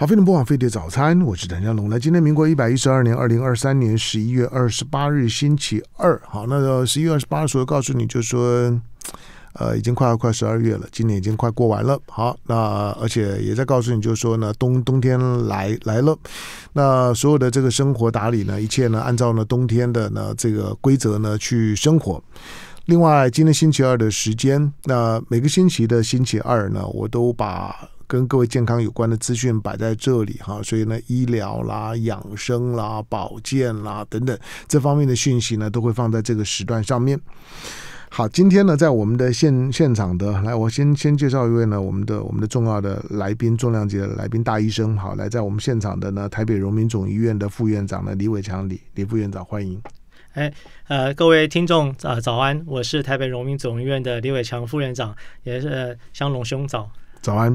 好，非常不枉飞碟早餐》，我是陈江龙。来，今天民国一百一十二年二零二三年十一月二十八日，星期二。好，那十一月二十八日，所有告诉你，就说，呃，已经快要快十二月了，今年已经快过完了。好，那而且也在告诉你，就说呢，冬冬天来来了。那所有的这个生活打理呢，一切呢，按照呢冬天的呢这个规则呢去生活。另外，今天星期二的时间，那每个星期的星期二呢，我都把。跟各位健康有关的资讯摆在这里哈，所以呢，医疗啦、养生啦、保健啦等等这方面的讯息呢，都会放在这个时段上面。好，今天呢，在我们的现现场的，来，我先先介绍一位呢，我们的我们的重要的来宾，重量级的来宾，大医生。好，来，在我们现场的呢，台北荣民总医院的副院长呢，李伟强，李李副院长，欢迎。哎，呃，各位听众，早早安，我是台北荣民总医院的李伟强副院长，也是香龙兄早。早安，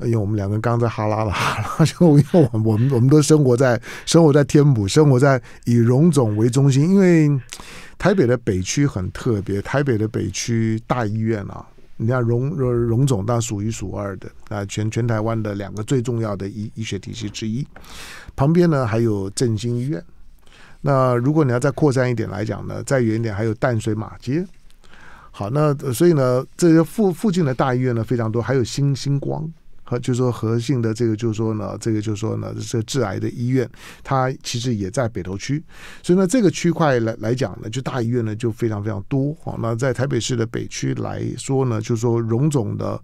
因为我们两个人刚在哈拉了，而且我、我、我们、我们都生活在生活在天母，生活在以荣总为中心。因为台北的北区很特别，台北的北区大医院啊，你看荣荣荣总，当数一数二的啊，全全台湾的两个最重要的医医学体系之一。旁边呢还有振兴医院。那如果你要再扩散一点来讲呢，再远一点还有淡水马街。好，那所以呢，这些附附近的大医院呢非常多，还有星星光和就是说核心的这个就是说呢，这个就是说呢，这致癌的医院，它其实也在北投区。所以呢，这个区块来来讲呢，就大医院呢就非常非常多。好，那在台北市的北区来说呢，就是说容总的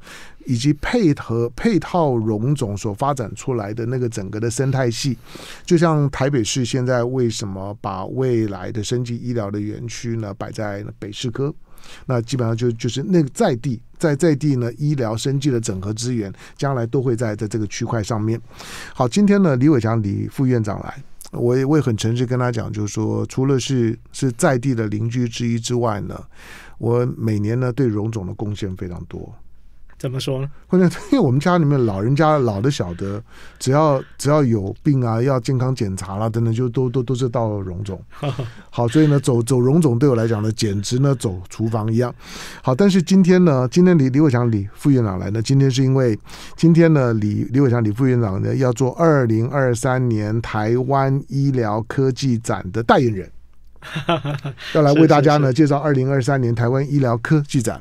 以及配合配套容总所发展出来的那个整个的生态系，就像台北市现在为什么把未来的升级医疗的园区呢摆在北市科？那基本上就就是那个在地，在在地呢医疗、生计的整合资源，将来都会在在这个区块上面。好，今天呢，李伟强李副院长来，我也我也很诚实跟他讲，就是说，除了是是在地的邻居之一之外呢，我每年呢对荣总的贡献非常多。怎么说呢？关键因为我们家里面老人家老的、小的，只要只要有病啊，要健康检查啦等等，就都都都是到荣总。好，所以呢，走走荣总对我来讲呢，简直呢走厨房一样。好，但是今天呢，今天李李伟强李副院长来呢，今天是因为今天呢，李李伟强李副院长呢要做二零二三年台湾医疗科技展的代言人，要来为大家呢介绍二零二三年台湾医疗科技展。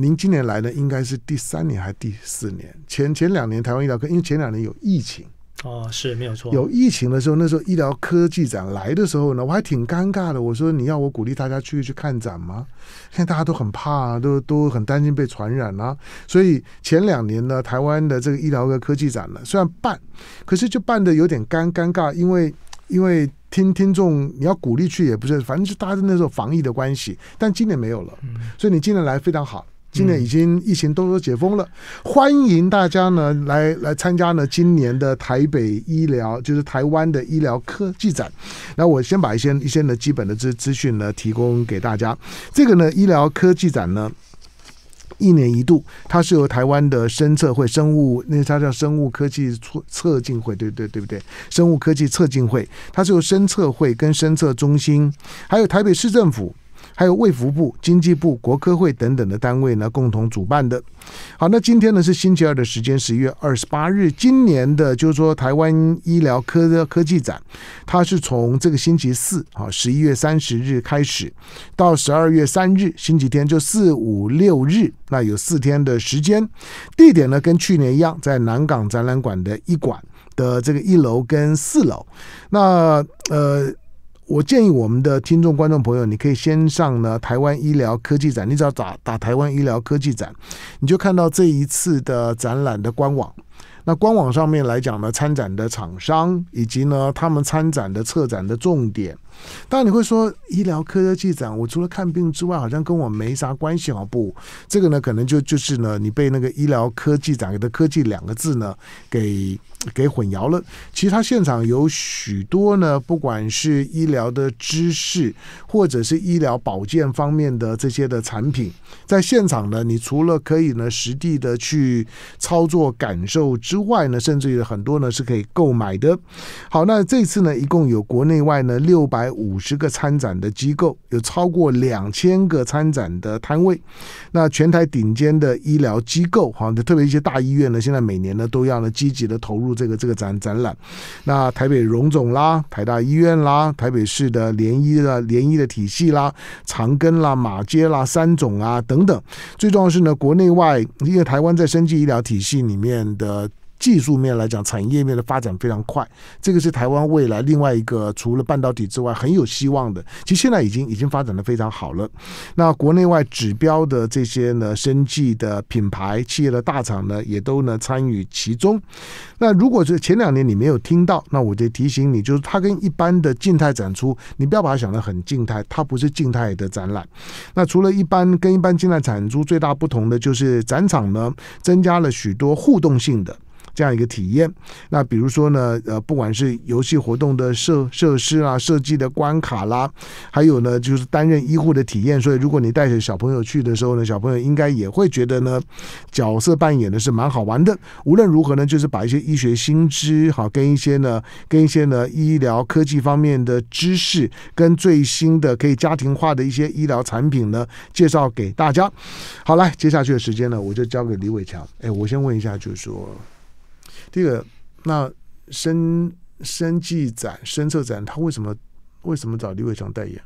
您今年来呢，应该是第三年还是第四年？前前两年台湾医疗科，因为前两年有疫情哦，是没有错。有疫情的时候，那时候医疗科技展来的时候呢，我还挺尴尬的。我说：“你要我鼓励大家去去看展吗？”现在大家都很怕，都都很担心被传染啊。所以前两年呢，台湾的这个医疗科科技展呢，虽然办，可是就办的有点尴尴尬，因为因为听听众你要鼓励去也不是，反正就大家那时候防疫的关系。但今年没有了，所以你今年来非常好。今年已经疫情都说解封了，欢迎大家呢来来参加呢今年的台北医疗就是台湾的医疗科技展。那我先把一些一些呢基本的资资讯呢提供给大家。这个呢医疗科技展呢一年一度，它是由台湾的生测会生物那它叫生物科技测测进会，对对对不对？生物科技测进会，它是由生测会跟生测中心，还有台北市政府。还有卫福部、经济部、国科会等等的单位呢，共同主办的。好，那今天呢是星期二的时间，十一月二十八日。今年的，就是说台湾医疗科的科技展，它是从这个星期四，啊，十一月三十日开始，到十二月三日，星期天，就四五六日，那有四天的时间。地点呢，跟去年一样，在南港展览馆的一馆的这个一楼跟四楼。那呃。我建议我们的听众、观众朋友，你可以先上呢台湾医疗科技展，你只要打打台湾医疗科技展，你就看到这一次的展览的官网。那官网上面来讲呢，参展的厂商以及呢他们参展的策展的重点。当然你会说医疗科技展，我除了看病之外，好像跟我没啥关系好不，这个呢，可能就就是呢，你被那个医疗科技展的“科技”两个字呢给。给混淆了。其实他现场有许多呢，不管是医疗的知识，或者是医疗保健方面的这些的产品，在现场呢，你除了可以呢实地的去操作感受之外呢，甚至于很多呢是可以购买的。好，那这次呢，一共有国内外呢六百五十个参展的机构，有超过两千个参展的摊位。那全台顶尖的医疗机构，就特别一些大医院呢，现在每年呢都要呢积极的投入。入这个这个展展览，那台北荣总啦、台大医院啦、台北市的联医的联医的体系啦、长庚啦、马街啦三种啊等等，最重要是呢，国内外因为台湾在生技医疗体系里面的。技术面来讲，产业面的发展非常快。这个是台湾未来另外一个除了半导体之外很有希望的。其实现在已经已经发展的非常好了。那国内外指标的这些呢，生技的品牌企业的大厂呢，也都呢参与其中。那如果是前两年你没有听到，那我就提醒你，就是它跟一般的静态展出，你不要把它想得很静态，它不是静态的展览。那除了一般跟一般静态展出最大不同的，就是展场呢增加了许多互动性的。这样一个体验，那比如说呢，呃，不管是游戏活动的设设施啦、设计的关卡啦，还有呢，就是担任医护的体验，所以如果你带着小朋友去的时候呢，小朋友应该也会觉得呢，角色扮演的是蛮好玩的。无论如何呢，就是把一些医学新知好，跟一些呢，跟一些呢，医疗科技方面的知识，跟最新的可以家庭化的一些医疗产品呢，介绍给大家。好，来接下去的时间呢，我就交给李伟强。哎，我先问一下，就是说。第一个，那生生记展、深策展，他为什么为什么找李伟强代言？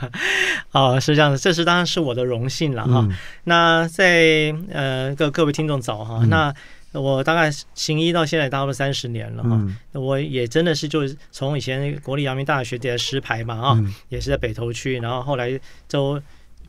哦，是这样的，这是当然是我的荣幸了哈。那在呃各各位听众早哈。那我大概行医到现在大概三十年了哈。我也真的是就从以前国立阳明大学底下实牌嘛啊，也是在北投区，然后后来都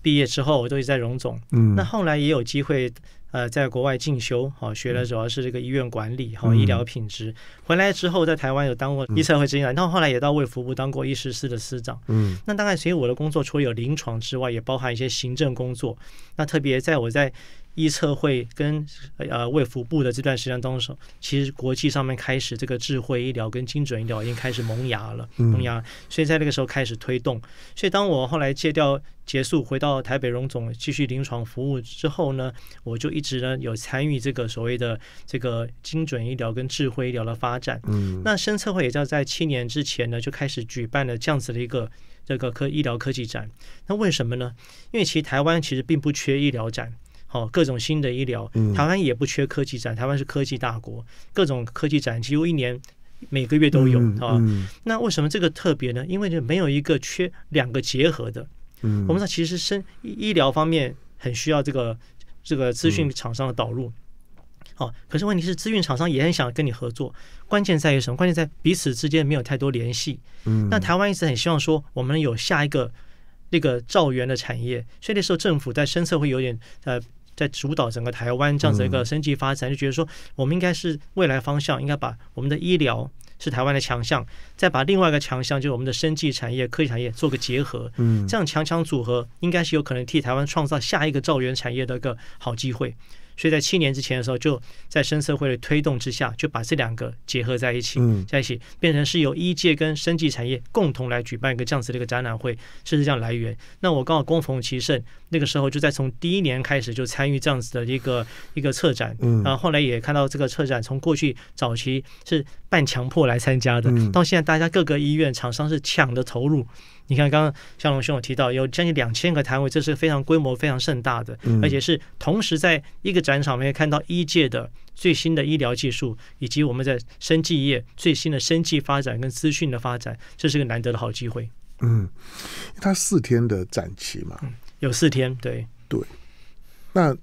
毕业之后，我都是在荣总。嗯，那后来也有机会。呃，在国外进修，哈，学的主要是这个医院管理，哈，医疗品质。回来之后，在台湾有当过医策会主任，到后来也到卫福部当过医师司的司长。嗯，那大概所以我的工作，除了有临床之外，也包含一些行政工作。那特别在我在。医测会跟呃卫福部的这段时间当中，其实国际上面开始这个智慧医疗跟精准医疗已经开始萌芽了，萌芽，所以在那个时候开始推动。所以当我后来借调结束，回到台北荣总继续临床服务之后呢，我就一直呢有参与这个所谓的这个精准医疗跟智慧医疗的发展。那深测会也就在七年之前呢，就开始举办了这样子的一个这个科医疗科技展。那为什么呢？因为其实台湾其实并不缺医疗展。哦，各种新的医疗，台湾也不缺科技展，台湾是科技大国，各种科技展几乎一年每个月都有啊。那为什么这个特别呢？因为就没有一个缺两个结合的。嗯，我们说其实生医疗方面很需要这个这个资讯厂商的导入。哦，可是问题是资讯厂商也很想跟你合作，关键在于什么？关键在彼此之间没有太多联系。嗯，那台湾一直很希望说我们有下一个那个造源的产业，所以那时候政府在深策会有点呃。在主导整个台湾这样子一个升级发展，就觉得说，我们应该是未来方向，应该把我们的医疗是台湾的强项，再把另外一个强项就是我们的生技产业、科技产业做个结合，嗯，这样强强组合应该是有可能替台湾创造下一个造园产业的一个好机会。所以在七年之前的时候，就在深社会的推动之下，就把这两个结合在一起，在一起变成是由医界跟生技产业共同来举办一个这样子的一个展览会，甚至这样来源。那我刚好恭逢其盛，那个时候就在从第一年开始就参与这样子的一个一个策展，后后来也看到这个策展从过去早期是半强迫来参加的，到现在大家各个医院厂商是抢着投入。你看，刚刚向龙兄有提到有将近两千个摊位，这是非常规模非常盛大的，而且是同时在一个展场，可以看到一届的最新的医疗技术，以及我们在生技业最新的生技发展跟资讯的发展，这是个难得的好机会。嗯，它四天的展期嘛，有四天，对对。那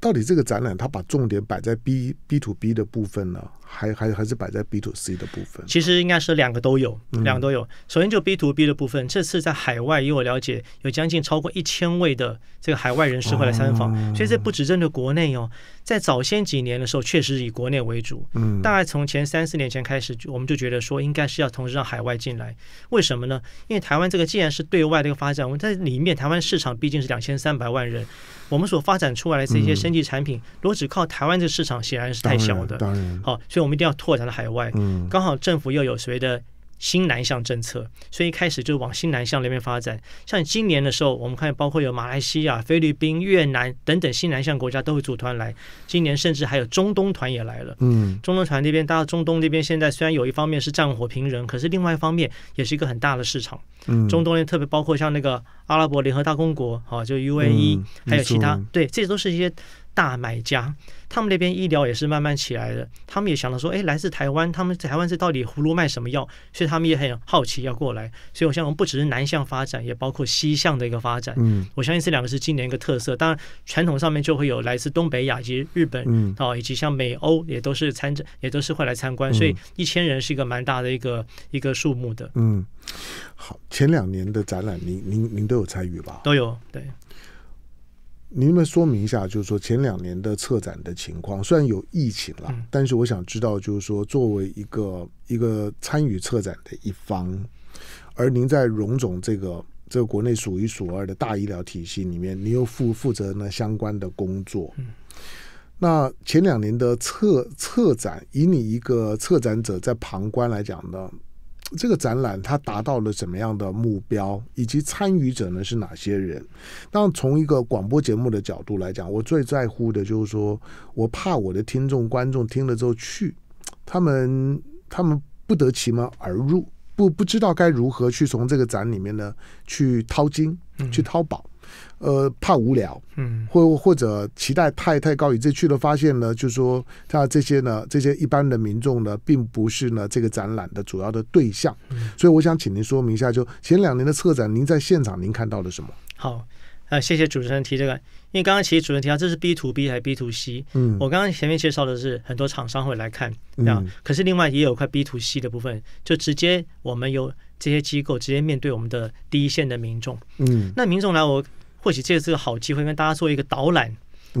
到底这个展览它把重点摆在 B B to B 的部分呢？还还还是摆在 B to C 的部分，其实应该是两个都有，两个都有。首先就 B to B 的部分，这次在海外，以我了解，有将近超过一千位的这个海外人士会来参访，所以这不只针对国内哦。在早先几年的时候，确实以国内为主，嗯，大概从前三四年前开始，我们就觉得说，应该是要同时让海外进来。为什么呢？因为台湾这个既然是对外的一个发展，我们在里面台湾市场毕竟是两千三百万人，我们所发展出来的这些升级产品，如果只靠台湾这市场，显然是太小的。当然，好。我们一定要拓展到海外，刚好政府又有所谓的“新南向”政策，所以一开始就往新南向那边发展。像今年的时候，我们看包括有马来西亚、菲律宾、越南等等新南向国家都会组团来。今年甚至还有中东团也来了。嗯，中东团那边，大家中东那边现在虽然有一方面是战火平人，可是另外一方面也是一个很大的市场。嗯，中东那边特别包括像那个阿拉伯联合大公国，哈，就 U A E，还有其他，对，这都是一些。大买家，他们那边医疗也是慢慢起来的，他们也想到说，哎，来自台湾，他们台湾是到底葫芦卖什么药，所以他们也很好奇要过来，所以我相信不只是南向发展，也包括西向的一个发展。嗯，我相信这两个是今年一个特色。当然，传统上面就会有来自东北亚及日本，嗯，哦，以及像美欧也都是参展，也都是会来参观，所以一千人是一个蛮大的一个一个数目的。嗯，好，前两年的展览，您您您都有参与吧？都有，对。您们说明一下，就是说前两年的策展的情况？虽然有疫情了，但是我想知道，就是说作为一个一个参与策展的一方，而您在荣总这个这个国内数一数二的大医疗体系里面，你又负负责呢相关的工作。那前两年的策策展，以你一个策展者在旁观来讲呢？这个展览它达到了怎么样的目标，以及参与者呢是哪些人？那从一个广播节目的角度来讲，我最在乎的就是说，我怕我的听众、观众听了之后去，他们他们不得其门而入，不不知道该如何去从这个展里面呢去掏金、去掏宝。呃，怕无聊，嗯，或或者期待太太高，以致去了发现呢，就说像这些呢，这些一般的民众呢，并不是呢这个展览的主要的对象，嗯，所以我想请您说明一下，就前两年的策展，您在现场您看到了什么？好，呃，谢谢主持人提这个，因为刚刚其实主持人提到这是 B to B 还是 B to C，嗯，我刚刚前面介绍的是很多厂商会来看，啊，可是另外也有块 B to C 的部分，就直接我们有这些机构直接面对我们的第一线的民众，嗯，那民众来我。或许这是个好机会，跟大家做一个导览，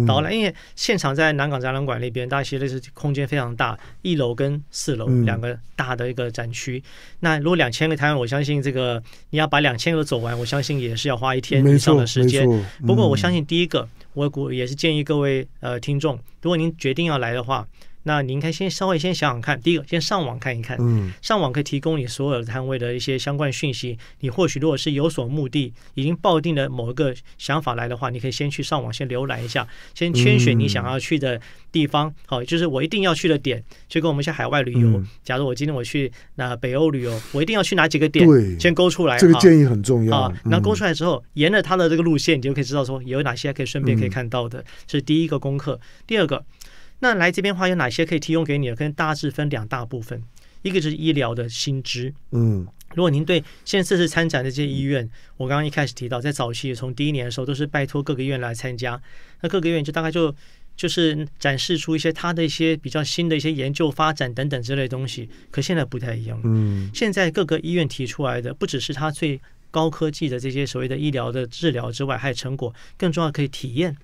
导览。因为现场在南港展览馆那边，大家其实空间非常大，一楼跟四楼两个大的一个展区。那如果两千个摊位，我相信这个你要把两千个走完，我相信也是要花一天以上的时间。不过我相信第一个，我我也是建议各位呃听众，如果您决定要来的话。那您应该先稍微先想想看，第一个先上网看一看，上网可以提供你所有的摊位的一些相关讯息。你或许如果是有所目的，已经抱定了某一个想法来的话，你可以先去上网先浏览一下，先圈选你想要去的地方。好，就是我一定要去的点。就跟我们去海外旅游，假如我今天我去那北欧旅游，我一定要去哪几个点？先勾出来。这个建议很重要啊。那勾出来之后，沿着它的这个路线，你就可以知道说有哪些可以顺便可以看到的。这是第一个功课。第二个。那来这边的话，有哪些可以提供给你的？可能大致分两大部分，一个是医疗的薪资。嗯，如果您对现在这次参展的这些医院，我刚刚一开始提到，在早期从第一年的时候，都是拜托各个医院来参加，那各个医院就大概就就是展示出一些它的一些比较新的一些研究发展等等之类东西。可现在不太一样，嗯，现在各个医院提出来的不只是它最高科技的这些所谓的医疗的治疗之外，还有成果，更重要可以体验。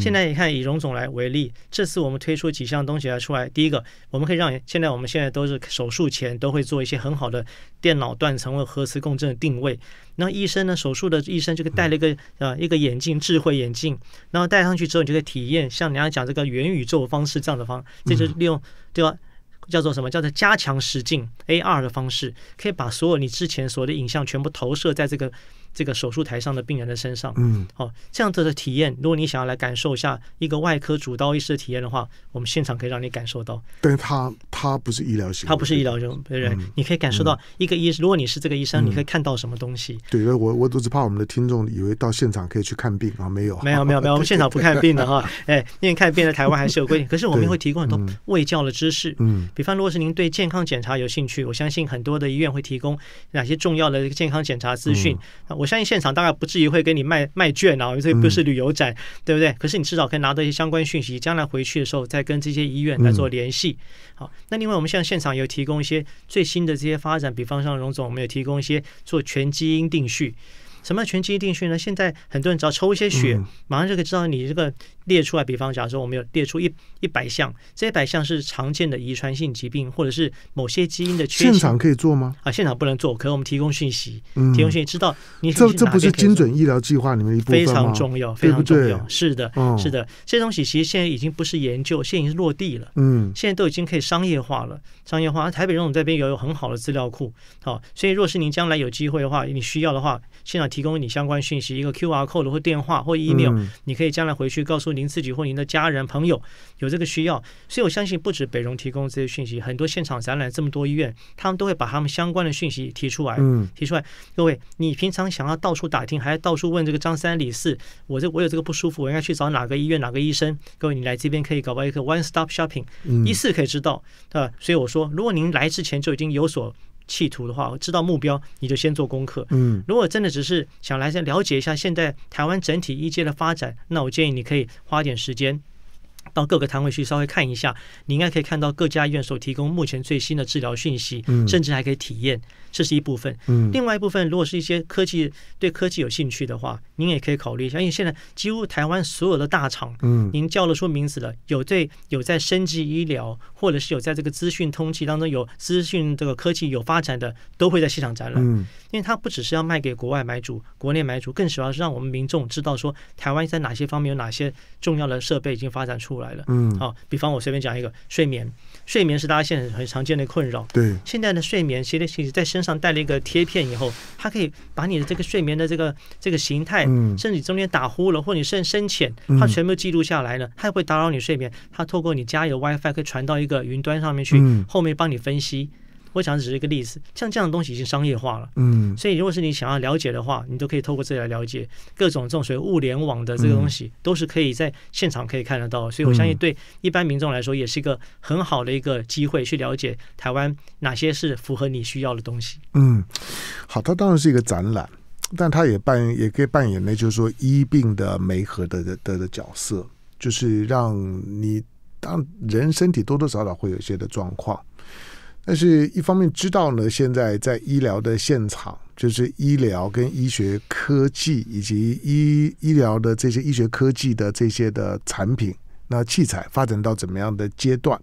现在你看，以荣总来为例，这次我们推出几项东西来出来。第一个，我们可以让现在我们现在都是手术前都会做一些很好的电脑断层或核磁共振的定位。那医生呢，手术的医生就给戴了一个啊一个眼镜，智慧眼镜。然后戴上去之后，你就可以体验，像你要讲这个元宇宙方式这样的方，这就是利用对吧？叫做什么？叫做加强实镜 AR 的方式，可以把所有你之前所有的影像全部投射在这个。这个手术台上的病人的身上，嗯，哦，这样子的体验，如果你想要来感受一下一个外科主刀医师的体验的话，我们现场可以让你感受到。但是他他不是医疗型，他不是医疗型人，你可以感受到一个医，如果你是这个医生，你可以看到什么东西。对，我我都是怕我们的听众以为到现场可以去看病啊，没有，没有没有 没有，我们现场不看病的哈，哎，因为看病的台湾还是有规定，可是我们会提供很多卫教的知识。嗯，比方如果是您对健康检查有兴趣，我相信很多的医院会提供哪些重要的一个健康检查资讯。那我相信现场大概不至于会给你卖卖券啊，因为不是旅游展，对不对？可是你至少可以拿到一些相关讯息，将来回去的时候再跟这些医院来做联系。好，那另外我们现在现场有提供一些最新的这些发展，比方像荣总，我们也提供一些做全基因定序。什么叫全基因定序呢？现在很多人只要抽一些血，马上就可以知道你这个列出来。比方，假如说我们有列出一一百项，这一百项是常见的遗传性疾病，或者是某些基因的缺陷。现场可以做吗？啊，现场不能做，可是我们提供讯息，提供讯息，知道你这这不是精准医疗计划里面一部分非常重要，非常重要。是的，是的，这些东西其实现在已经不是研究，现在已经落地了。嗯，现在都已经可以商业化了。商业化，台北荣总这边有很好的资料库，好，所以若是您将来有机会的话，你需要的话，现场。提供你相关讯息，一个 Q R code 或电话或 email，你可以将来回去告诉您自己或您的家人朋友有这个需要。所以我相信，不止北荣提供这些讯息，很多现场展览这么多医院，他们都会把他们相关的讯息提出来，提出来。各位，你平常想要到处打听，还要到处问这个张三李四，我这我有这个不舒服，我应该去找哪个医院哪个医生？各位，你来这边可以搞到一个 one stop shopping，一次可以知道，对吧？所以我说，如果您来之前就已经有所企图的话，我知道目标，你就先做功课。嗯，如果真的只是想来先了解一下现在台湾整体医界的发展，那我建议你可以花点时间到各个摊位去稍微看一下，你应该可以看到各家医院所提供目前最新的治疗讯息，甚至还可以体验。这是一部分，嗯，另外一部分如果是一些科技对科技有兴趣的话，您也可以考虑一下，因为现在几乎台湾所有的大厂，嗯，您叫得出名字的，有对有在生技医疗，或者是有在这个资讯通气当中有资讯这个科技有发展的，都会在现场展览，嗯，因为它不只是要卖给国外买主、国内买主，更主要是让我们民众知道说台湾在哪些方面有哪些重要的设备已经发展出来了，嗯，好，比方我随便讲一个睡眠，睡眠是大家现在很常见的困扰，对，现在的睡眠其实，在生上带了一个贴片以后，它可以把你的这个睡眠的这个这个形态，甚至你中间打呼了，或你深深浅，它全部记录下来了。它也会打扰你睡眠，它透过你家里的 WiFi 可以传到一个云端上面去，后面帮你分析。我想只是一个例子，像这样的东西已经商业化了。嗯，所以如果是你想要了解的话，你都可以透过这里来了解各种这种属于物联网的这个东西，都是可以在现场可以看得到。所以我相信，对一般民众来说，也是一个很好的一个机会去了解台湾哪些是符合你需要的东西。嗯，好，它当然是一个展览，但它也扮也可以扮演呢，就是说医病的媒合的的的角色，就是让你当人身体多多少少会有一些的状况。但是一方面知道呢，现在在医疗的现场，就是医疗跟医学科技以及医医疗的这些医学科技的这些的产品，那器材发展到怎么样的阶段？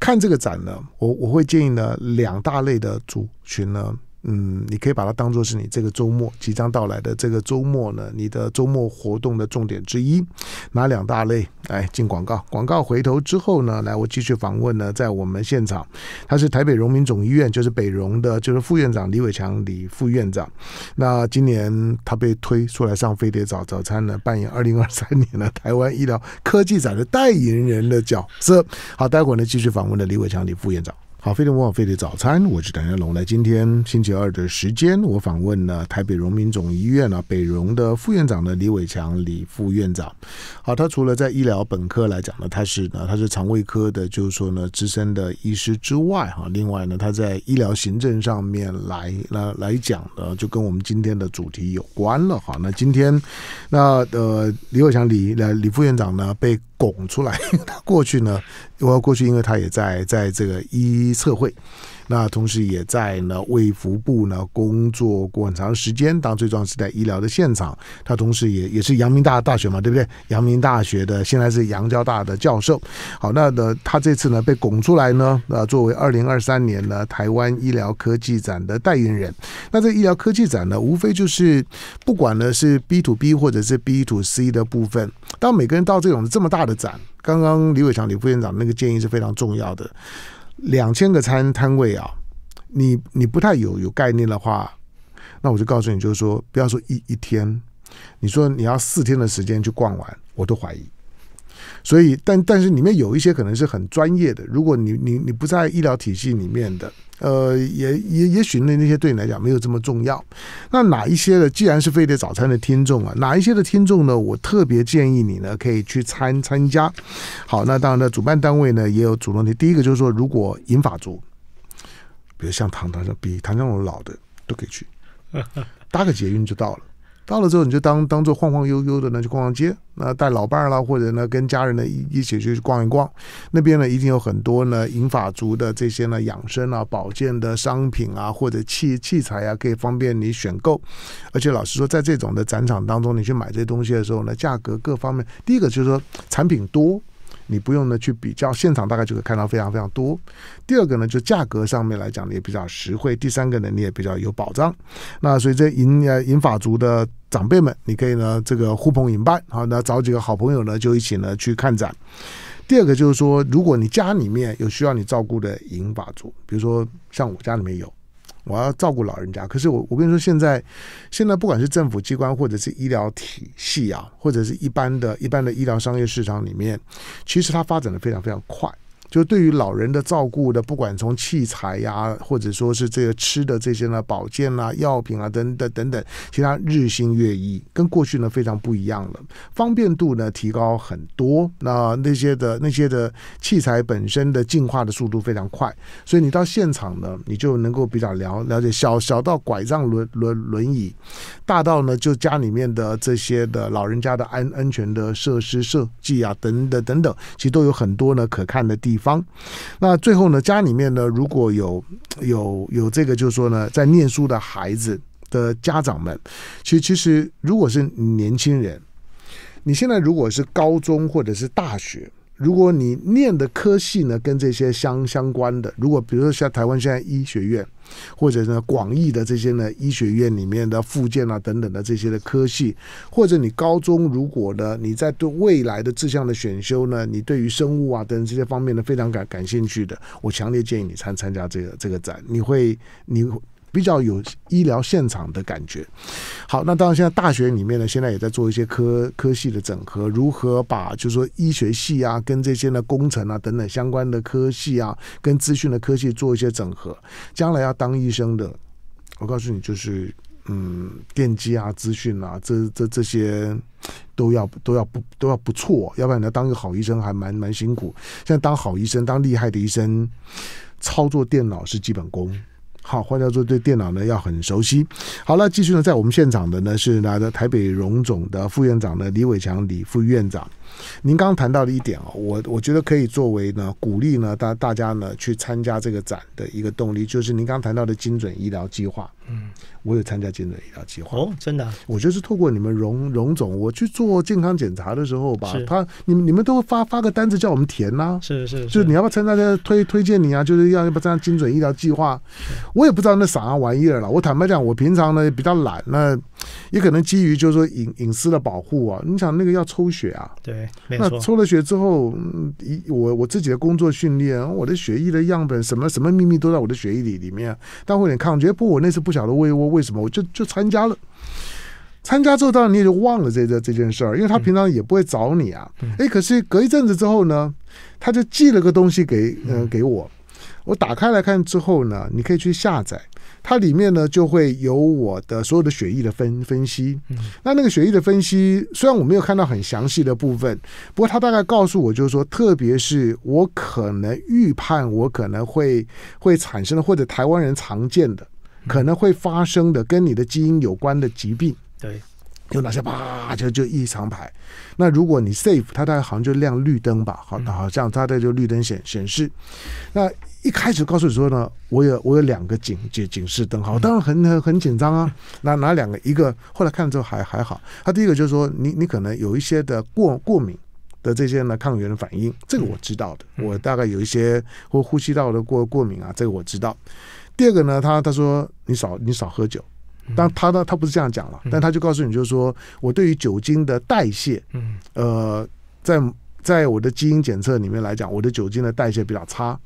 看这个展呢，我我会建议呢，两大类的族群呢。嗯，你可以把它当做是你这个周末即将到来的这个周末呢，你的周末活动的重点之一。哪两大类来进广告，广告回头之后呢，来我继续访问呢，在我们现场，他是台北荣民总医院，就是北荣的，就是副院长李伟强李副院长。那今年他被推出来上飞碟早早餐呢，扮演二零二三年的台湾医疗科技展的代言人的角色。好，待会儿呢继续访问的李伟强李副院长。好，飞碟文化飞碟早餐，我是谭小龙。来，今天星期二的时间，我访问了台北荣民总医院呢，北荣的副院长呢李伟强李副院长。好，他除了在医疗本科来讲呢，他是呢他是肠胃科的，就是说呢资深的医师之外，哈，另外呢他在医疗行政上面来呢来讲呢，就跟我们今天的主题有关了哈。那今天那呃李伟强李那李副院长呢被拱出来，他过去呢？我要过去，因为他也在在这个一测绘。那同时也在呢卫福部呢工作过很长时间，当最重要是在医疗的现场。他同时也也是阳明大大学嘛，对不对？阳明大学的现在是阳交大的教授。好，那呢他这次呢被拱出来呢，呃，作为二零二三年呢台湾医疗科技展的代言人。那这医疗科技展呢，无非就是不管呢是 B to B 或者是 B to C 的部分。当每个人到这种这么大的展，刚刚李伟强李副院长那个建议是非常重要的。两千个餐摊位啊，你你不太有有概念的话，那我就告诉你，就是说，不要说一一天，你说你要四天的时间去逛完，我都怀疑。所以，但但是里面有一些可能是很专业的，如果你你你不在医疗体系里面的，呃，也也也许那那些对你来讲没有这么重要。那哪一些的，既然是飞碟早餐的听众啊，哪一些的听众呢？我特别建议你呢，可以去参参加。好，那当然了，主办单位呢也有主动提，第一个就是说，如果银发族，比如像唐唐像比唐湘龙老的，都可以去，搭个捷运就到了。到了之后，你就当当做晃晃悠悠的呢，去逛逛街，那带老伴儿啦，或者呢，跟家人呢一一起去去逛一逛。那边呢，一定有很多呢，银发族的这些呢，养生啊、保健的商品啊，或者器器材啊，可以方便你选购。而且老实说，在这种的展场当中，你去买这些东西的时候呢，价格各方面，第一个就是说产品多。你不用呢去比较，现场大概就可以看到非常非常多。第二个呢，就价格上面来讲呢也比较实惠。第三个呢，你也比较有保障。那所以这银呃银发族的长辈们，你可以呢这个呼朋引伴好，那找几个好朋友呢就一起呢去看展。第二个就是说，如果你家里面有需要你照顾的银发族，比如说像我家里面有。我要照顾老人家，可是我我跟你说，现在现在不管是政府机关，或者是医疗体系啊，或者是一般的一般的医疗商业市场里面，其实它发展的非常非常快。就对于老人的照顾的，不管从器材呀，或者说是这个吃的这些呢，保健啊、药品啊等等等等，其他日新月异，跟过去呢非常不一样了，方便度呢提高很多。那那些的那些的器材本身的进化的速度非常快，所以你到现场呢，你就能够比较了了解，小小到拐杖轮轮轮椅，大到呢就家里面的这些的老人家的安安全的设施设计啊，等等等等，其实都有很多呢可看的地。方，那最后呢？家里面呢？如果有有有这个，就是说呢，在念书的孩子的家长们，其实其实如果是年轻人，你现在如果是高中或者是大学。如果你念的科系呢，跟这些相相关的，如果比如说像台湾现在医学院，或者呢广义的这些呢医学院里面的附件啊等等的这些的科系，或者你高中如果呢你在对未来的志向的选修呢，你对于生物啊等这些方面呢非常感感兴趣的，我强烈建议你参参加这个这个展，你会你会。比较有医疗现场的感觉。好，那当然，现在大学里面呢，现在也在做一些科科系的整合，如何把就是说医学系啊，跟这些呢工程啊等等相关的科系啊，跟资讯的科系做一些整合。将来要当医生的，我告诉你，就是嗯，电机啊，资讯啊，这这这些都要都要不都要不错，要不然你要当一个好医生还蛮蛮辛苦。现在当好医生，当厉害的医生，操作电脑是基本功。好，换叫做对电脑呢要很熟悉。好了，继续呢，在我们现场的呢是拿着台北荣总的副院长呢李伟强李副院长。您刚刚谈到的一点啊，我我觉得可以作为呢鼓励呢大大家呢去参加这个展的一个动力，就是您刚谈到的精准医疗计划。嗯，我有参加精准医疗计划哦，真的。我就是透过你们荣荣总，我去做健康检查的时候吧，他你们你们都发发个单子叫我们填呐，是是，就是你要不要参加这推推荐你啊，就是要要不这参加精准医疗计划？我也不知道那啥玩意儿了。我坦白讲，我平常呢比较懒那。也可能基于就是说隐隐私的保护啊，你想那个要抽血啊，对，那抽了血之后，我我自己的工作训练，我的血液的样本，什么什么秘密都在我的血液里里面，但我有点抗拒。不，我那次不晓得为我为什么，我就就参加了。参加之后当然你也就忘了这这这件事儿，因为他平常也不会找你啊。哎，可是隔一阵子之后呢，他就寄了个东西给呃给我，我打开来看之后呢，你可以去下载。它里面呢，就会有我的所有的血液的分分析。那那个血液的分析，虽然我没有看到很详细的部分，不过它大概告诉我，就是说，特别是我可能预判我可能会会产生，的，或者台湾人常见的，可能会发生的跟你的基因有关的疾病。对，有哪些？啪，就就一长排。那如果你 save，它大概好像就亮绿灯吧。好，好像它这就绿灯显显示。那一开始告诉你说呢，我有我有两个警警警示灯，好，当然很很很紧张啊。那哪两个，一个后来看了之后还还好。他第一个就是说，你你可能有一些的过过敏的这些呢抗原的反应，这个我知道的，我大概有一些或呼吸道的过过敏啊，这个我知道。第二个呢，他他说你少你少喝酒，但他呢他不是这样讲了，但他就告诉你就是说我对于酒精的代谢，嗯，呃，在在我的基因检测里面来讲，我的酒精的代谢比较差。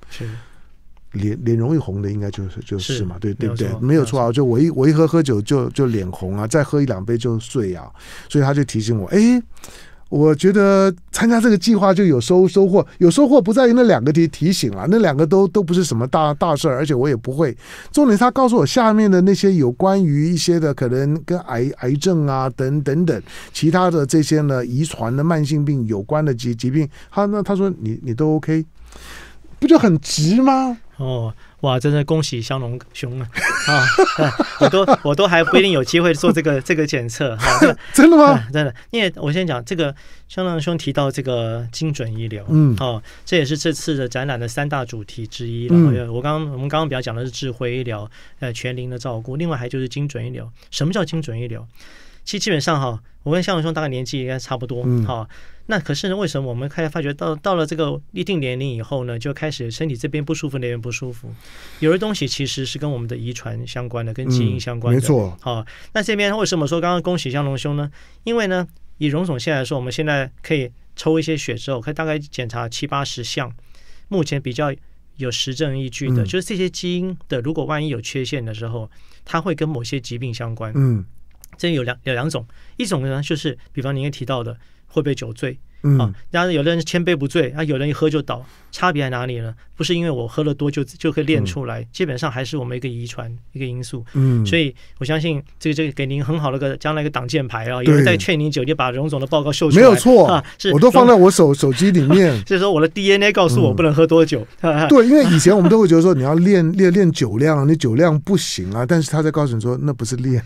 脸脸容易红的应该就是就是嘛，对对不对？没有错啊！就我一我一喝喝酒就就脸红啊，再喝一两杯就醉啊，所以他就提醒我，哎，我觉得参加这个计划就有收收获，有收获不在于那两个提提醒了，那两个都都不是什么大大事儿，而且我也不会。重点他告诉我下面的那些有关于一些的可能跟癌癌症啊等等等其他的这些呢遗传的慢性病有关的疾疾病，他那他说你你都 OK，不就很直吗？哦，哇，真的恭喜香龙兄啊！啊！我都我都还不一定有机会做这个这个检测哈。真的 吗？真的，因为我先讲这个香龙兄提到这个精准医疗，嗯，哦，这也是这次的展览的三大主题之一。然要我刚我们刚刚比较讲的是智慧医疗，呃，全龄的照顾，另外还就是精准医疗。什么叫精准医疗？其实基本上哈，我跟香龙兄大概年纪应该差不多，嗯，好。那可是，呢，为什么我们开始发觉到到了这个一定年龄以后呢，就开始身体这边不舒服，那边不舒服？有的东西其实是跟我们的遗传相关的，跟基因相关的。没错。好，那这边为什么说刚刚恭喜相龙胸呢？因为呢，以荣总现在说，我们现在可以抽一些血之后，可以大概检查七八十项，目前比较有实证依据的，就是这些基因的，如果万一有缺陷的时候，它会跟某些疾病相关。嗯，这有两有两种，一种呢就是，比方您提到的。会被酒醉，啊，但是有的人千杯不醉，啊，有人一喝就倒，差别在哪里呢？不是因为我喝了多就就可以练出来，基本上还是我们一个遗传一个因素。嗯，所以我相信这个这个给您很好的个将来一个挡箭牌啊！有人在劝您酒，你把荣总的报告秀出来，没有错，我都放在我手手机里面。所 以说我的 DNA 告诉我不能喝多久。对，因为以前我们都会觉得说你要练练练酒量，你酒量不行啊。但是他在告诉说那不是练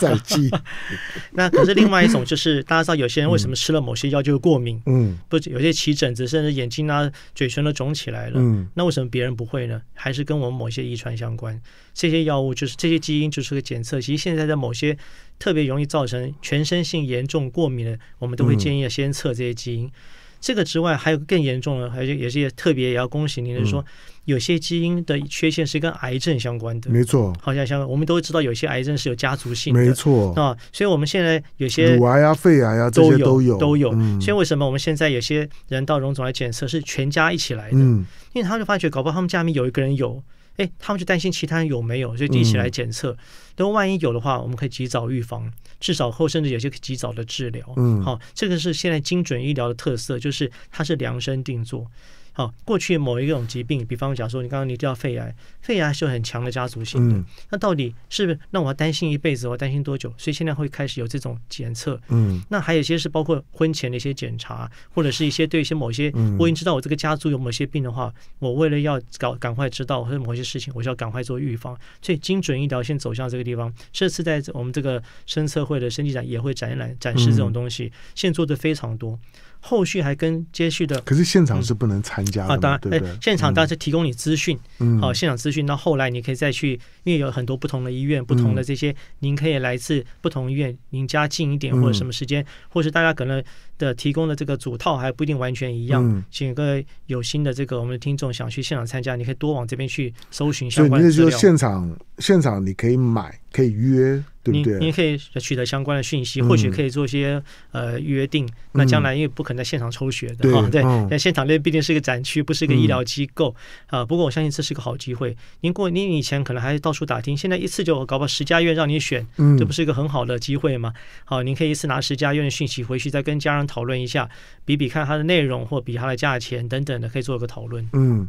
在记。那可是另外一种就是大家知道有些人为什么吃了某些药就过敏？嗯，不有些起疹子，甚至眼睛啊、嘴唇都肿起来了。嗯。那为什么别人不会呢？还是跟我们某些遗传相关？这些药物就是这些基因，就是个检测。其实现在在某些特别容易造成全身性严重过敏的，我们都会建议先测这些基因。这个之外还有更严重的，还有也是也特别也要恭喜你的是说，有些基因的缺陷是跟癌症相关的，没错。好像像我们都知道，有些癌症是有家族性的，没错啊。所以我们现在有些乳癌啊、肺癌啊这些都有都有。所以为什么我们现在有些人到荣总来检测是全家一起来的？嗯，因为他就发觉，搞不好他们家里面有一个人有。哎，他们就担心其他人有没有，就一起来检测。如果万一有的话，我们可以及早预防，至少后甚至有些及早的治疗。好，这个是现在精准医疗的特色，就是它是量身定做。好，过去某一种疾病，比方讲说，你刚刚你提到肺癌，肺癌是有很强的家族性的。那到底是不是？那我要担心一辈子，我担心多久？所以现在会开始有这种检测。嗯，那还有一些是包括婚前的一些检查，或者是一些对一些某些，我已经知道我这个家族有某些病的话，我为了要搞赶快知道或者某些事情，我就要赶快做预防。所以精准医疗先走向这个地方。这次在我们这个生测会的升级展也会展览展示这种东西，现在做的非常多。后续还跟接续的，可是现场是不能参加的。啊，当然，哎，现场当时提供你资讯，嗯，现场资讯到后来你可以再去，因为有很多不同的医院，不同的这些，您可以来自不同医院，您家近一点或者什么时间，或是大家可能。的提供的这个组套还不一定完全一样，请各位有心的这个我们的听众想去现场参加，你可以多往这边去搜寻相关的资料。就现场，现场你可以买，可以约，对不对？你可以取得相关的讯息，或许可以做一些呃约定。那将来因为不可能在现场抽血的，对对。那现场那毕竟是一个展区，不是一个医疗机构啊。不过我相信这是个好机会。您过您以前可能还到处打听，现在一次就搞个十家院让你选，这不是一个很好的机会吗？好，您可以一次拿十家院的讯息回去，再跟家人。讨论一下，比比看它的内容，或比它的价钱等等的，可以做个讨论。嗯，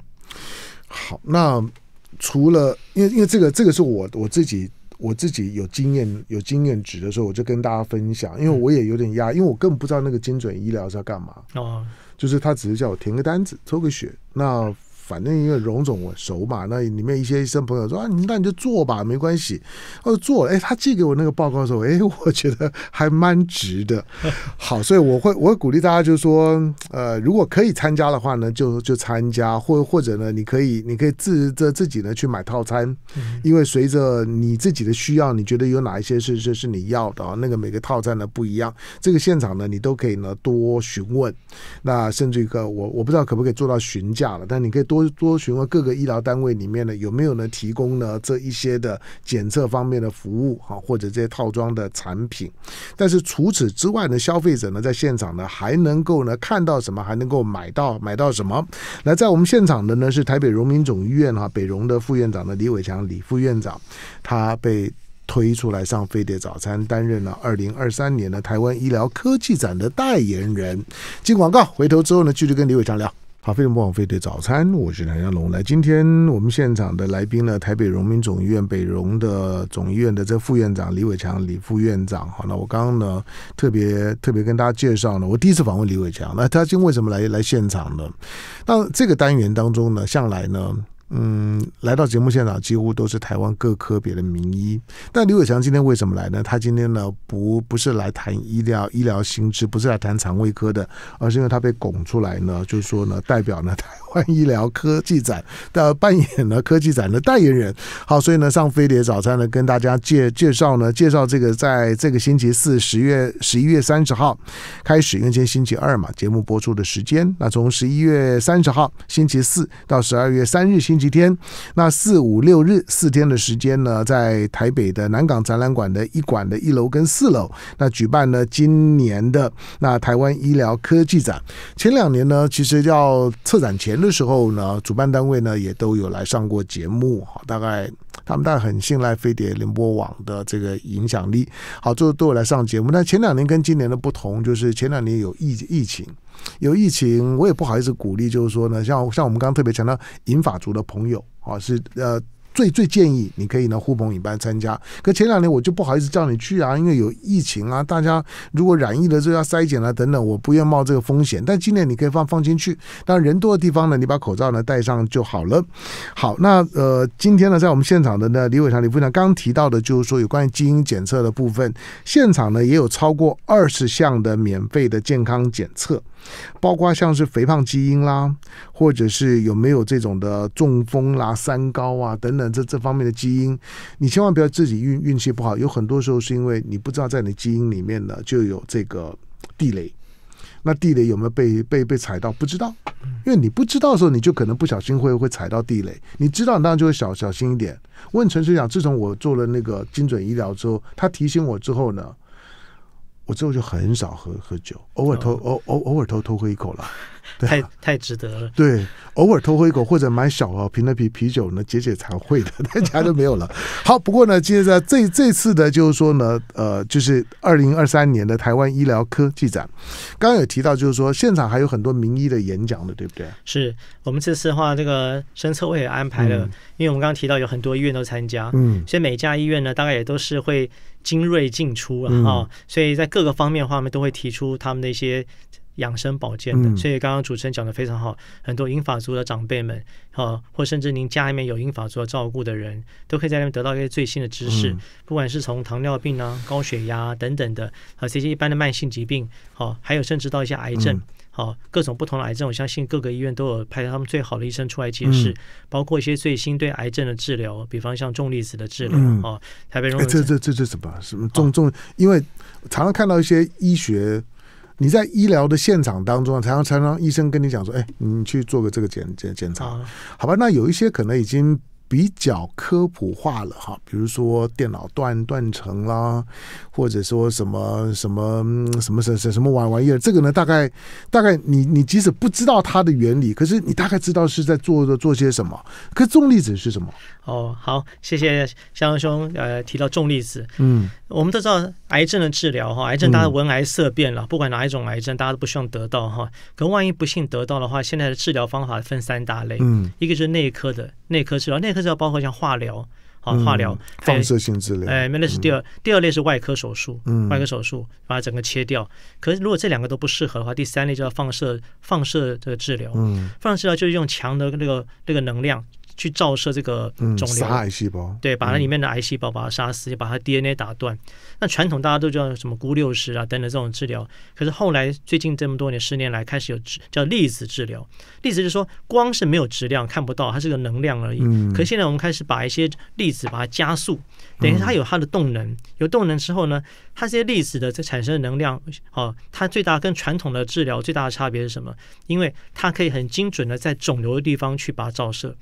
好，那除了因为因为这个这个是我我自己我自己有经验有经验值的时候，我就跟大家分享。因为我也有点压，因为我根本不知道那个精准医疗是要干嘛哦，就是他只是叫我填个单子，抽个血。那反正因为荣总我熟嘛，那里面一些医生朋友说啊，那你就做吧，没关系，我就做。哎，他寄给我那个报告的时候，哎，我觉得还蛮值的。好，所以我会我会鼓励大家，就是说，呃，如果可以参加的话呢，就就参加，或或者呢，你可以你可以自着自己呢去买套餐，因为随着你自己的需要，你觉得有哪一些是是是你要的，那个每个套餐呢不一样，这个现场呢你都可以呢多询问，那甚至一个我我不知道可不可以做到询价了，但你可以。多多询问各个医疗单位里面呢有没有呢提供呢这一些的检测方面的服务哈，或者这些套装的产品。但是除此之外呢，消费者呢在现场呢还能够呢看到什么，还能够买到买到什么？那在我们现场的呢是台北荣民总医院哈北荣的副院长的李伟强李副院长，他被推出来上飞碟早餐，担任了二零二三年的台湾医疗科技展的代言人。进广告，回头之后呢，继续跟李伟强聊。好，非常不枉费的早餐，我是梁家龙。来，今天我们现场的来宾呢，台北荣民总医院北荣的总医院的这副院长李伟强，李副院长。好，那我刚刚呢特别特别跟大家介绍呢，我第一次访问李伟强。那他今为什么来来现场呢？那这个单元当中呢，向来呢。嗯，来到节目现场几乎都是台湾各科别的名医。但刘伟强今天为什么来呢？他今天呢不不是来谈医疗医疗薪资，不是来谈肠胃科的，而是因为他被拱出来呢，就是说呢代表呢 台湾医疗科技展的扮演呢科技展的代言人。好，所以呢上飞碟早餐呢跟大家介介绍呢介绍这个在这个星期四十月十一月三十号开始，因为今天星期二嘛，节目播出的时间。那从十一月三十号星期四到十二月三日星。期。几天？那四五六日四天的时间呢，在台北的南港展览馆的一馆的一楼跟四楼，那举办呢今年的那台湾医疗科技展。前两年呢，其实要策展前的时候呢，主办单位呢也都有来上过节目大概他们大概很信赖飞碟联波网的这个影响力。好，就都有来上节目。那前两年跟今年的不同，就是前两年有疫疫情。有疫情，我也不好意思鼓励，就是说呢，像像我们刚刚特别强调，银法族的朋友啊，是呃最最建议你可以呢呼朋引伴参加。可前两年我就不好意思叫你去啊，因为有疫情啊，大家如果染疫了就要筛检啊等等，我不愿冒这个风险。但今年你可以放放心去，但人多的地方呢，你把口罩呢戴上就好了。好，那呃今天呢，在我们现场的呢，李伟强、李副强刚提到的，就是说有关于基因检测的部分，现场呢也有超过二十项的免费的健康检测。包括像是肥胖基因啦，或者是有没有这种的中风啦、三高啊等等这这方面的基因，你千万不要自己运运气不好，有很多时候是因为你不知道在你基因里面呢就有这个地雷，那地雷有没有被被被踩到不知道，因为你不知道的时候你就可能不小心会会踩到地雷，你知道当然就会小小心一点。问陈诚长，讲，自从我做了那个精准医疗之后，他提醒我之后呢。我之后就很少喝喝酒，偶尔偷偶偶偶尔偷偷喝一口了。太太值得了。对，偶尔偷喝一口或者买小啊瓶的啤啤酒呢，解解馋会的，大 家都没有了。好，不过呢，接着这这次呢，就是说呢，呃，就是二零二三年的台湾医疗科技展，刚刚有提到，就是说现场还有很多名医的演讲的，对不对？是我们这次的话这个生策我也安排了，因为我们刚刚提到有很多医院都参加，嗯，所以每家医院呢，大概也都是会精锐进出了哈，所以在各个方面的话，我们都会提出他们的一些。养生保健的，所以刚刚主持人讲的非常好。很多英法族的长辈们，啊，或甚至您家里面有英法族照顾的人，都可以在那边得到一些最新的知识。不管是从糖尿病啊、高血压等等的，啊，这些一般的慢性疾病，好，还有甚至到一些癌症，好，各种不同的癌症，我相信各个医院都有派他们最好的医生出来解释，包括一些最新对癌症的治疗，比方像重粒子的治疗啊。台北。哎，这这这这什么？什么重重？因为常常看到一些医学。你在医疗的现场当中，常常常常医生跟你讲说：“哎，你去做个这个检检检查，好吧？”那有一些可能已经比较科普化了哈，比如说电脑断断层啦，或者说什么什么什么什什什么玩玩意儿，这个呢，大概大概你你即使不知道它的原理，可是你大概知道是在做做些什么。可重粒子是什么？哦，好，谢谢香兄。呃，提到重粒子，嗯，我们都知道癌症的治疗哈，癌症大家闻癌色变了，不管哪一种癌症，大家都不希望得到哈。可万一不幸得到的话，现在的治疗方法分三大类，嗯，一个是内科的内科治疗，内科治疗包括像化疗，好化疗，放射性治疗，哎，那是第二，第二类是外科手术，嗯，外科手术把它整个切掉。可是如果这两个都不适合的话，第三类就要放射放射的治疗，嗯，放射治疗就是用强的那个那个能量。去照射这个肿瘤癌细胞，对，把那里面的癌细胞把它杀死，也把它 DNA 打断。那传统大家都叫什么钴六十啊等等这种治疗，可是后来最近这么多年十年来开始有治叫粒子治疗。粒子就是说光是没有质量看不到，它是个能量而已。嗯。可现在我们开始把一些粒子把它加速，等于它有它的动能，有动能之后呢，它这些粒子的这产生的能量，哦，它最大跟传统的治疗最大的差别是什么？因为它可以很精准的在肿瘤的地方去把它照射。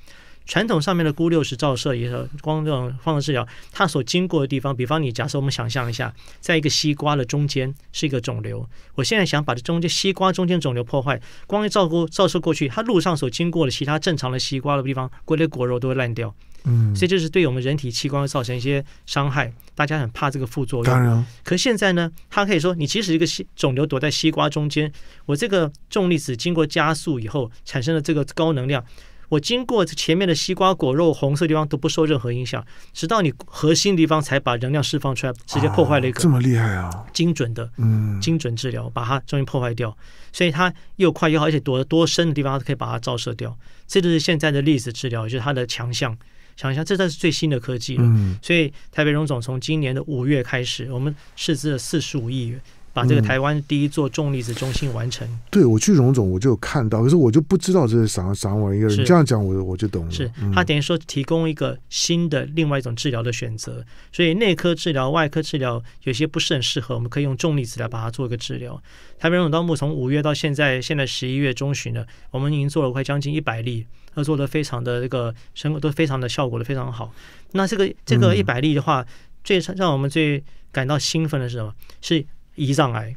传统上面的钴六十照射，也是光这种放射治疗，它所经过的地方，比方你假设我们想象一下，在一个西瓜的中间是一个肿瘤，我现在想把这中间西瓜中间肿瘤破坏，光一照过照射过去，它路上所经过的其他正常的西瓜的地方，果的果肉都会烂掉，嗯，所以就是对我们人体器官造成一些伤害，大家很怕这个副作用。当然，可现在呢，它可以说你即使一个西肿瘤躲在西瓜中间，我这个重粒子经过加速以后产生了这个高能量。我经过前面的西瓜果肉红色地方都不受任何影响，直到你核心地方才把能量释放出来，直接破坏了一个。这么厉害啊！精准的，嗯，精准治疗把它终于破坏掉，所以它又快又好，而且躲得多深的地方可以把它照射掉。这就是现在的粒子治疗，也是它的强项。想一下，这才是最新的科技了。所以台北荣总从今年的五月开始，我们斥资了四十五亿元。把这个台湾第一座重粒子中心完成。对，我去荣总我就看到，可是我就不知道这是啥啥玩意儿。你这样讲我我就懂了。是，他等于说提供一个新的另外一种治疗的选择。所以内科治疗、外科治疗有些不是很适合，我们可以用重粒子来把它做一个治疗。台北荣总到目从五月到现在，现在十一月中旬了，我们已经做了快将近一百例，而做的非常的这个生都非常的效果都非常好。那这个这个一百例的话，最让我们最感到兴奋的是什么？是。胰脏癌，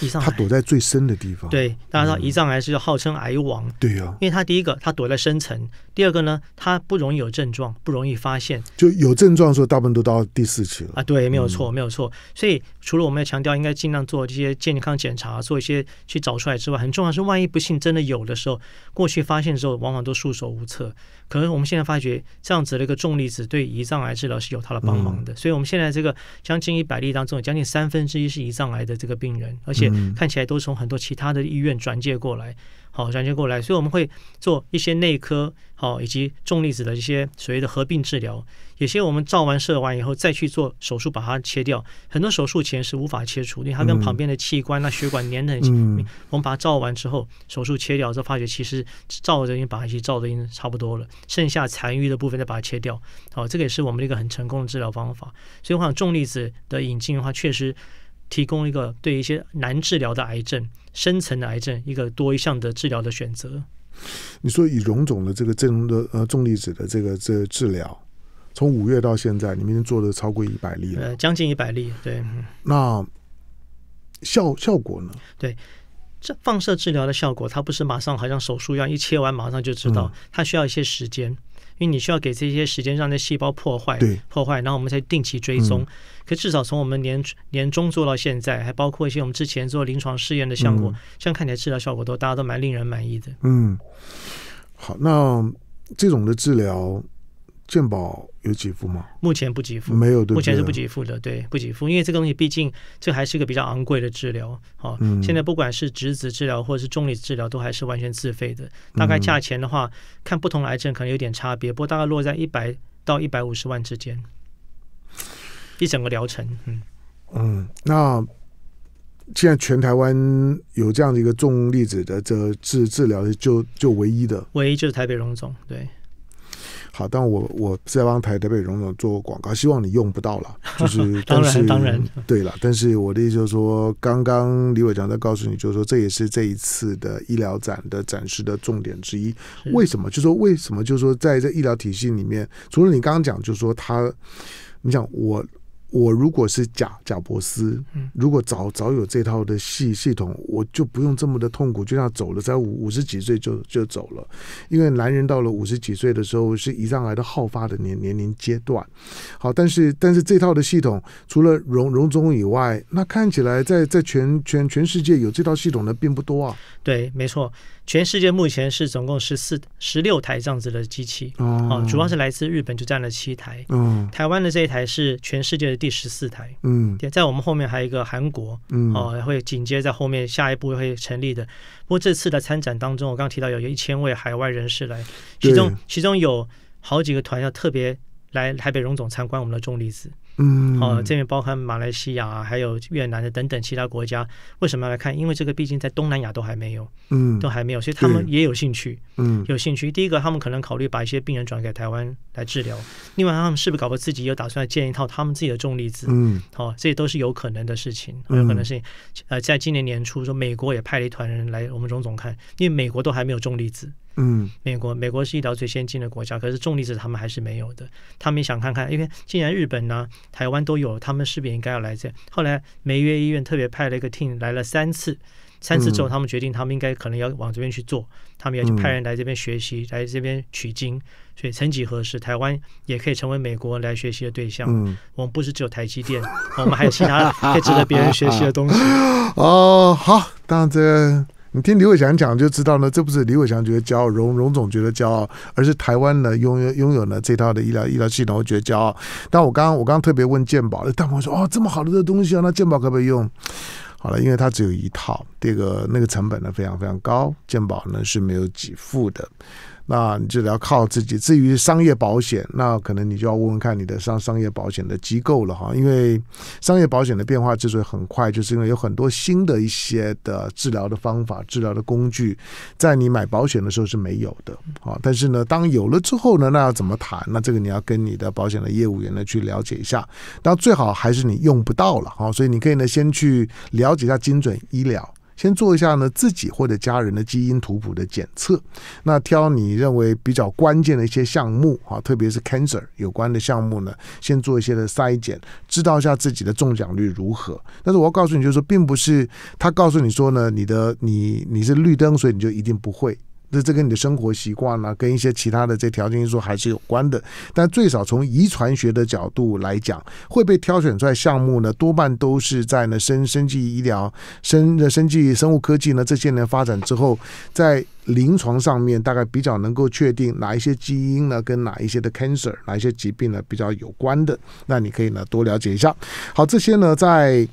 胰脏癌它躲在最深的地方。对，大家知道胰脏癌是号称癌王。对呀，因为它第一个，它躲在深层。第二个呢，它不容易有症状，不容易发现。就有症状的时候，大部分都到第四期了啊！对，没有错，没有错。所以除了我们要强调，应该尽量做这些健康检查，做一些去找出来之外，很重要是，万一不幸真的有的时候，过去发现的时候，往往都束手无策。可是我们现在发觉，这样子的一个重粒子对胰脏癌治疗是有它的帮忙的。所以，我们现在这个将近一百例当中，将近三分之一是胰脏癌的这个病人，而且看起来都从很多其他的医院转介过来。好，转接过来。所以我们会做一些内科好，以及重粒子的一些所谓的合并治疗。有些我们照完射完以后，再去做手术把它切掉。很多手术前是无法切除，因为它跟旁边的器官、那血管粘的很紧我们把它照完之后，手术切掉，后，发觉其实照的已经把一些照的已经差不多了，剩下残余的部分再把它切掉。好，这个也是我们的一个很成功的治疗方法。所以我想，重粒子的引进的话，确实。提供一个对一些难治疗的癌症、深层的癌症，一个多一项的治疗的选择。你说以溶总的这个阵容的呃重粒子的这个这治疗，从五月到现在，你已经做的超过一百例了？呃，将近一百例，对。那效效果呢？对，这放射治疗的效果，它不是马上好像手术一样，一切完马上就知道，它需要一些时间。因为你需要给这些时间让那细胞破坏，破坏，然后我们才定期追踪。可至少从我们年年终做到现在，还包括一些我们之前做临床试验的效果，这样看起来治疗效果都大家都蛮令人满意的。嗯，好，那这种的治疗。健保有给付吗？目前不给付，没有。对目前是不给付的，对，不给付，因为这个东西毕竟这还是一个比较昂贵的治疗。好，现在不管是质子治疗或者是重离子治疗，都还是完全自费的。大概价钱的话，看不同癌症可能有点差别，不过大概落在一百到一百五十万之间。一整个疗程，嗯嗯，那现在全台湾有这样的一个重离子的这治治疗，就就唯一的，唯一就是台北荣总，对。好，但我我在帮台北北荣总做广告，希望你用不到了，就是。当然当然。对了，但是我的意思就是说，刚刚李伟强在告诉你，就是说这也是这一次的医疗展的展示的重点之一。为什么？就是说为什么？就是说在这医疗体系里面，除了你刚刚讲，就是说他，你讲我。我如果是贾贾伯斯，如果早早有这套的系系统，我就不用这么的痛苦，就要走了，在五五十几岁就就走了。因为男人到了五十几岁的时候，是以上癌的好发的年年龄阶段。好，但是但是这套的系统除了荣荣总以外，那看起来在在全全全世界有这套系统的并不多啊。对，没错，全世界目前是总共十四十六台这样子的机器，哦，主要是来自日本，就占了七台。嗯，台湾的这一台是全世界。第十四台，嗯，在我们后面还有一个韩国，嗯，哦，会紧接在后面，下一步会成立的。不过这次的参展当中，我刚提到有一千位海外人士来，其中其中有好几个团要特别。来台北荣总参观我们的重离子，嗯，哦，这边包含马来西亚还有越南的等等其他国家，为什么要来看？因为这个毕竟在东南亚都还没有，嗯，都还没有，所以他们也有兴趣，嗯，有兴趣。第一个，他们可能考虑把一些病人转给台湾来治疗；，另外，他们是不是搞个自己，有打算建一套他们自己的重离子？嗯，好，这些都是有可能的事情，有可能是呃，在今年年初，说美国也派了一团人来我们荣总看，因为美国都还没有重离子。嗯，美国美国是医疗最先进的国家，可是重粒子他们还是没有的。他们想看看，因为既然日本呢、台湾都有，他们是不是应该要来这？后来梅约医院特别派了一个 team 来了三次，三次之后他们决定，他们应该可能要往这边去做。他们要去派人来这边学习，来这边取经。所以曾几何时，台湾也可以成为美国来学习的对象。嗯，我们不是只有台积电，我们还有其他可以值得别人学习的东西。哦，好，当真。你听刘伟强讲就知道呢，这不是刘伟强觉得骄傲，荣荣总觉得骄傲，而是台湾呢拥有拥有呢这套的医疗医疗系统，我觉得骄傲。但我刚刚我刚特别问健保，大鹏说哦这么好的这东西啊，那健保可不可以用？好了，因为它只有一套，这个那个成本呢非常非常高，健保呢是没有给付的。那你就得要靠自己。至于商业保险，那可能你就要问问看你的商商业保险的机构了哈，因为商业保险的变化之所以很快，就是因为有很多新的一些的治疗的方法、治疗的工具，在你买保险的时候是没有的啊。但是呢，当有了之后呢，那要怎么谈？那这个你要跟你的保险的业务员呢去了解一下。那最好还是你用不到了哈，所以你可以呢先去了解一下精准医疗。先做一下呢自己或者家人的基因图谱的检测，那挑你认为比较关键的一些项目啊，特别是 cancer 有关的项目呢，先做一些的筛检，知道一下自己的中奖率如何。但是我要告诉你，就是说，并不是他告诉你说呢，你的你你是绿灯，所以你就一定不会。那这跟你的生活习惯呢，跟一些其他的这条件因素还是有关的。但最少从遗传学的角度来讲，会被挑选出来项目呢，多半都是在呢生生技医疗、生的生技生物科技呢这些年发展之后，在临床上面大概比较能够确定哪一些基因呢跟哪一些的 cancer、哪一些疾病呢比较有关的。那你可以呢多了解一下。好，这些呢在。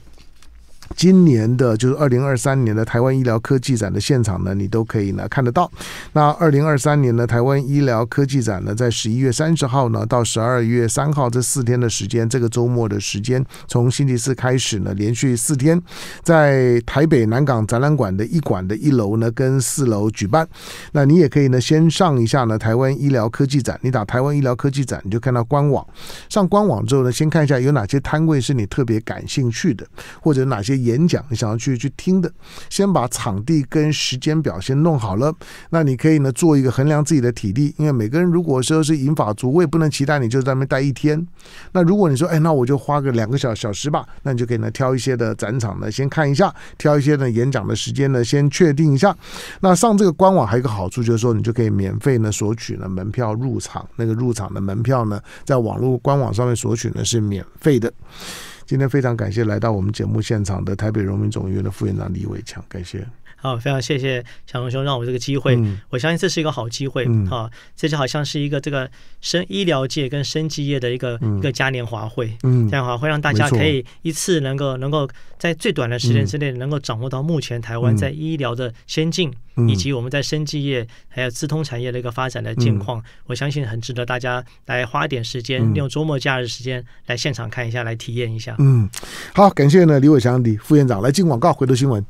今年的，就是二零二三年的台湾医疗科技展的现场呢，你都可以呢看得到。那二零二三年的台湾医疗科技展呢，在十一月三十号呢到十二月三号这四天的时间，这个周末的时间，从星期四开始呢，连续四天在台北南港展览馆的一馆的一楼呢跟四楼举办。那你也可以呢先上一下呢台湾医疗科技展，你打台湾医疗科技展，你就看到官网。上官网之后呢，先看一下有哪些摊位是你特别感兴趣的，或者哪些。演讲你想要去去听的，先把场地跟时间表先弄好了。那你可以呢做一个衡量自己的体力，因为每个人如果说是银法族，我也不能期待你就在那边待一天。那如果你说，哎，那我就花个两个小小时吧，那你就可以呢挑一些的展场呢先看一下，挑一些呢演讲的时间呢先确定一下。那上这个官网还有一个好处就是说，你就可以免费呢索取呢门票入场，那个入场的门票呢，在网络官网上面索取呢是免费的。今天非常感谢来到我们节目现场的台北荣民总医院的副院长李伟强，感谢。好，非常谢谢小龙兄让我这个机会，我相信这是一个好机会，哈，这就好像是一个这个生医疗界跟生技业的一个一个嘉年华会，嗯，这样话会让大家可以一次能够能够在最短的时间之内，能够掌握到目前台湾在医疗的先进，以及我们在生技业还有资通产业的一个发展的近况，我相信很值得大家来花一点时间，利用周末假日时间来现场看一下，来体验一下。嗯，好，感谢呢李伟祥李副院长来进广告，回头新闻。